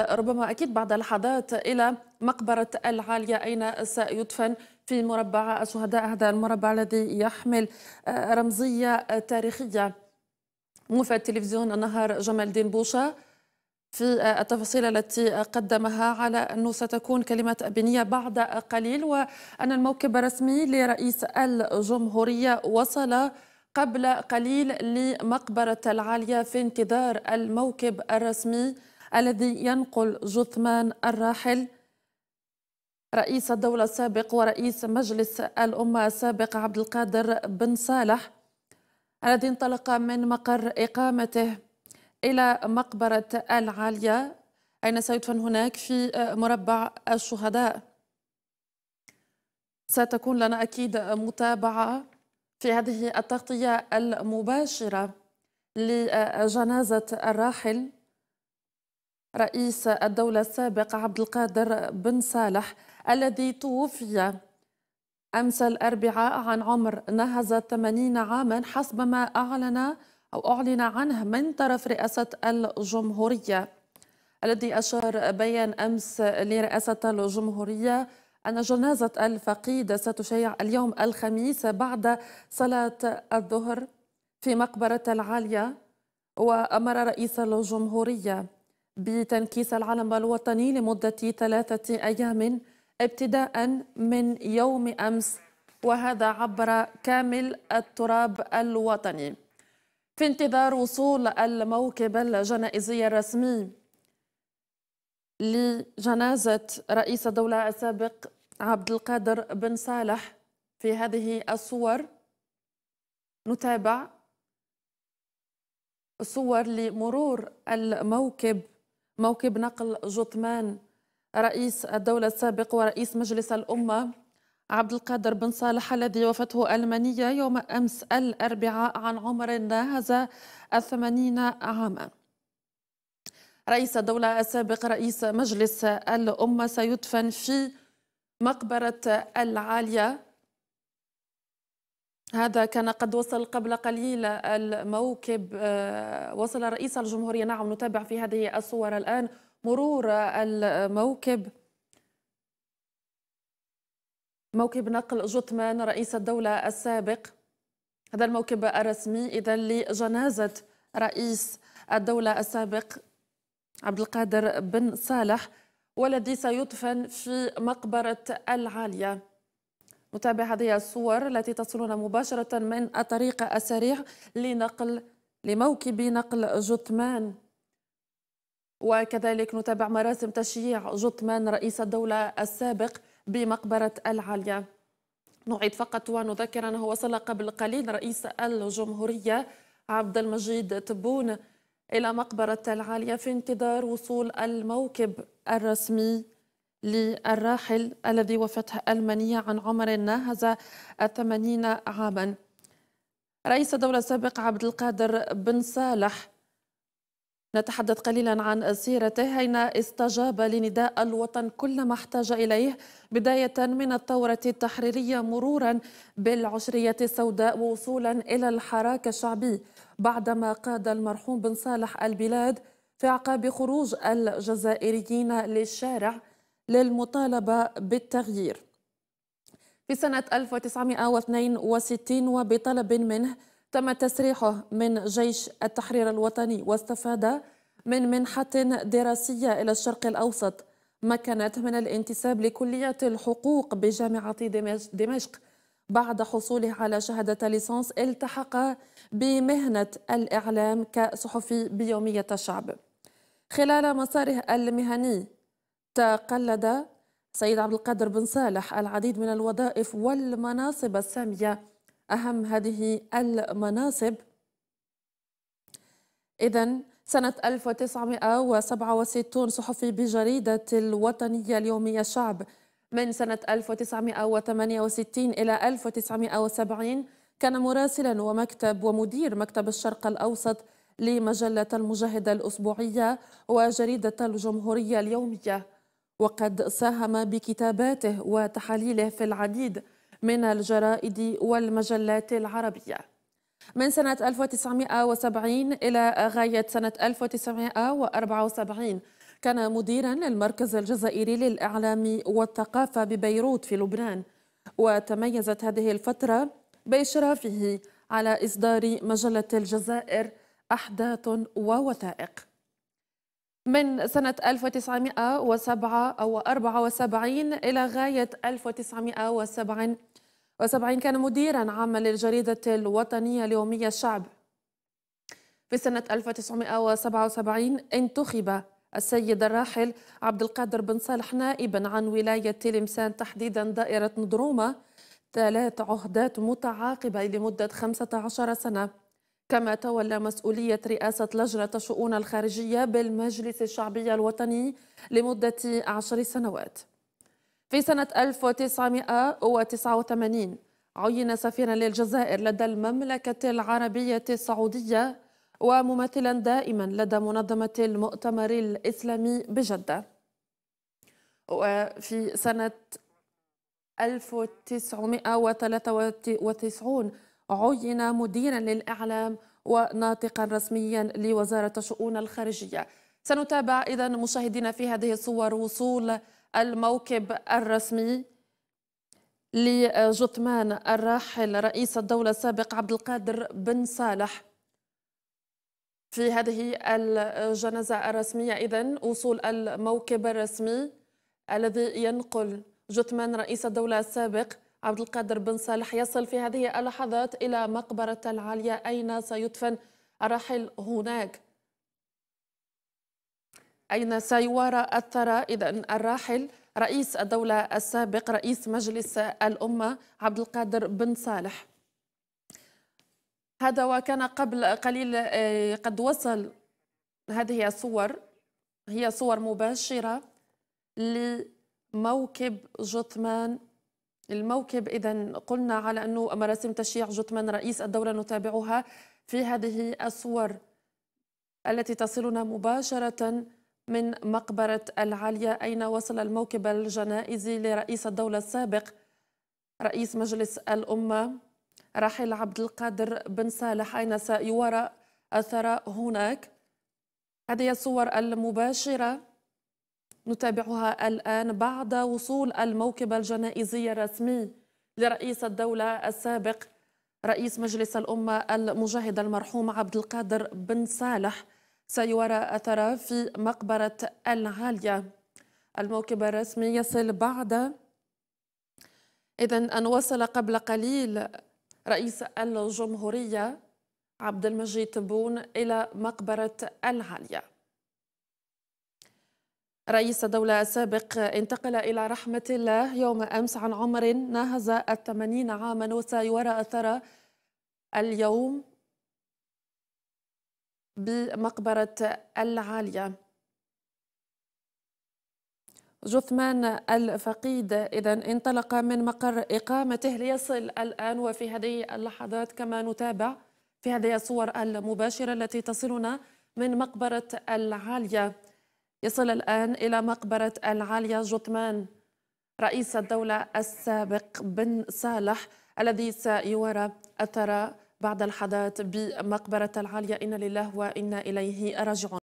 ربما أكيد بعد لحظات إلى مقبرة العالية أين سيدفن في مربع الشهداء هذا المربع الذي يحمل آه، رمزية تاريخية موفى تلفزيون النهار جمال الدين بوشا في آه، التفاصيل التي قدمها على أنه ستكون كلمة بنية بعد قليل وأن الموكب الرسمي لرئيس الجمهورية وصل قبل قليل لمقبرة العالية في انتظار الموكب الرسمي الذي ينقل جثمان الراحل رئيس الدولة السابق ورئيس مجلس الأمة السابق عبد القادر بن صالح الذي انطلق من مقر إقامته إلى مقبرة العالية أين سيدفن هناك في آه، مربع الشهداء ستكون لنا أكيد متابعة في هذه التغطية المباشرة لجنازة الراحل رئيس الدولة السابق عبد القادر بن صالح الذي توفي أمس الأربعاء عن عمر نهز 80 عاما حسب ما أعلن أو أعلن عنه من طرف رئاسة الجمهورية الذي أشار بيان أمس لرئاسة الجمهورية أن جنازة الفقيد ستشيع اليوم الخميس بعد صلاة الظهر في مقبرة العالية وأمر رئيس الجمهورية بتنكيس العلم الوطني لمدة ثلاثة أيام ابتداء من يوم أمس وهذا عبر كامل التراب الوطني في انتظار وصول الموكب الجنائزي الرسمي لجنازة رئيس الدولة السابق عبد القادر بن صالح في هذه الصور نتابع صور لمرور الموكب موكب نقل جثمان رئيس الدولة السابق ورئيس مجلس الأمة عبد القادر بن صالح الذي وفته ألمانية يوم أمس الأربعاء عن عمر ناهز الثمانين عاما رئيس الدولة السابق رئيس مجلس الأمة سيدفن في مقبرة العالية هذا كان قد وصل قبل قليل الموكب آه، وصل رئيس الجمهورية نعم نتابع في هذه الصور الآن مرور الموكب موكب نقل جثمان رئيس الدولة السابق هذا الموكب الرسمي إذا لجنازة رئيس الدولة السابق عبد القادر بن صالح والذي سيدفن في مقبرة العالية نتابع هذه الصور التي تصلنا مباشرة من الطريق السريع لنقل لموكب نقل جثمان وكذلك نتابع مراسم تشييع جثمان رئيس الدولة السابق بمقبرة العالية نعيد فقط ونذكر أنه وصل قبل قليل رئيس الجمهورية عبد المجيد تبون إلى مقبرة العالية في انتظار وصول الموكب الرسمي للراحل الذي وفته ألمانيا عن عمر ناهز الثمانين عاما رئيس الدولة السابق عبد القادر بن صالح نتحدث قليلا عن سيرته حين استجاب لنداء الوطن كل ما احتاج اليه بدايه من الثوره التحريريه مرورا بالعشريه السوداء ووصولا الى الحراك الشعبي بعدما قاد المرحوم بن صالح البلاد في اعقاب خروج الجزائريين للشارع للمطالبة بالتغيير في سنة 1962 وبطلب منه تم تسريحه من جيش التحرير الوطني واستفاد من منحة دراسية إلى الشرق الأوسط مكنته من الانتساب لكلية الحقوق بجامعة دمشق بعد حصوله على شهادة ليسانس التحق بمهنة الإعلام كصحفي بيومية الشعب خلال مساره المهني تقلد سيد عبد القادر بن صالح العديد من الوظائف والمناصب السامية أهم هذه المناصب إذا سنة 1967 صحفي بجريدة الوطنية اليومية الشعب من سنة 1968 إلى 1970 كان مراسلا ومكتب ومدير مكتب الشرق الأوسط لمجلة المجاهدة الأسبوعية وجريدة الجمهورية اليومية وقد ساهم بكتاباته وتحاليله في العديد من الجرائد والمجلات العربية من سنة 1970 إلى غاية سنة 1974 كان مديرا للمركز الجزائري للإعلام والثقافة ببيروت في لبنان وتميزت هذه الفترة بإشرافه على إصدار مجلة الجزائر أحداث ووثائق من سنة 1907 أو 74 إلى غاية 1977 كان مديرا عاما للجريدة الوطنية اليومية الشعب في سنة 1977 انتخب السيد الراحل عبد القادر بن صالح نائبا عن ولاية تلمسان تحديدا دائرة نضرومة ثلاث عهدات متعاقبة لمدة 15 سنة كما تولى مسؤولية رئاسة لجنة الشؤون الخارجية بالمجلس الشعبي الوطني لمدة عشر سنوات في سنة 1989 عين سفيرا للجزائر لدى المملكة العربية السعودية وممثلا دائما لدى منظمة المؤتمر الإسلامي بجدة وفي سنة 1993 عين مديرا للإعلام وناطقا رسميا لوزارة الشؤون الخارجية سنتابع إذا مشاهدينا في هذه الصور وصول الموكب الرسمي لجثمان الراحل رئيس الدولة السابق عبد القادر بن صالح في هذه الجنازة الرسمية إذا وصول الموكب الرسمي الذي ينقل جثمان رئيس الدولة السابق عبد القادر بن صالح يصل في هذه اللحظات إلى مقبرة العالية أين سيدفن الراحل هناك أين سيوارى الثرى إذا الراحل رئيس الدولة السابق رئيس مجلس الأمة عبد القادر بن صالح هذا وكان قبل قليل آه، قد وصل هذه الصور هي صور مباشرة لموكب جثمان الموكب إذا قلنا على أنه مراسم تشييع جثمان رئيس الدولة نتابعها في هذه الصور التي تصلنا مباشرة من مقبرة العالية أين وصل الموكب الجنائزي لرئيس الدولة السابق رئيس مجلس الأمة راحل عبد القادر بن صالح أين سيورى أثر هناك هذه الصور المباشرة نتابعها الآن بعد وصول الموكب الجنائزي الرسمي لرئيس الدولة السابق رئيس مجلس الأمة المجاهد المرحوم عبد القادر بن صالح سيورى أثره في مقبرة العالية الموكب الرسمي يصل بعد إذا أن وصل قبل قليل رئيس الجمهورية عبد المجيد تبون إلى مقبرة العالية رئيس الدولة السابق انتقل إلى رحمة الله يوم أمس عن عمر ناهز الثمانين عاما وسيورى أثر اليوم بمقبرة العالية جثمان الفقيد إذا انطلق من مقر إقامته ليصل الآن وفي هذه اللحظات كما نتابع في هذه الصور المباشرة التي تصلنا من مقبرة العالية يصل الآن إلى مقبرة العالية جثمان رئيس الدولة السابق بن صالح الذي سيورى أثر بعد الحدث بمقبرة العالية إن لله وإنا إليه راجعون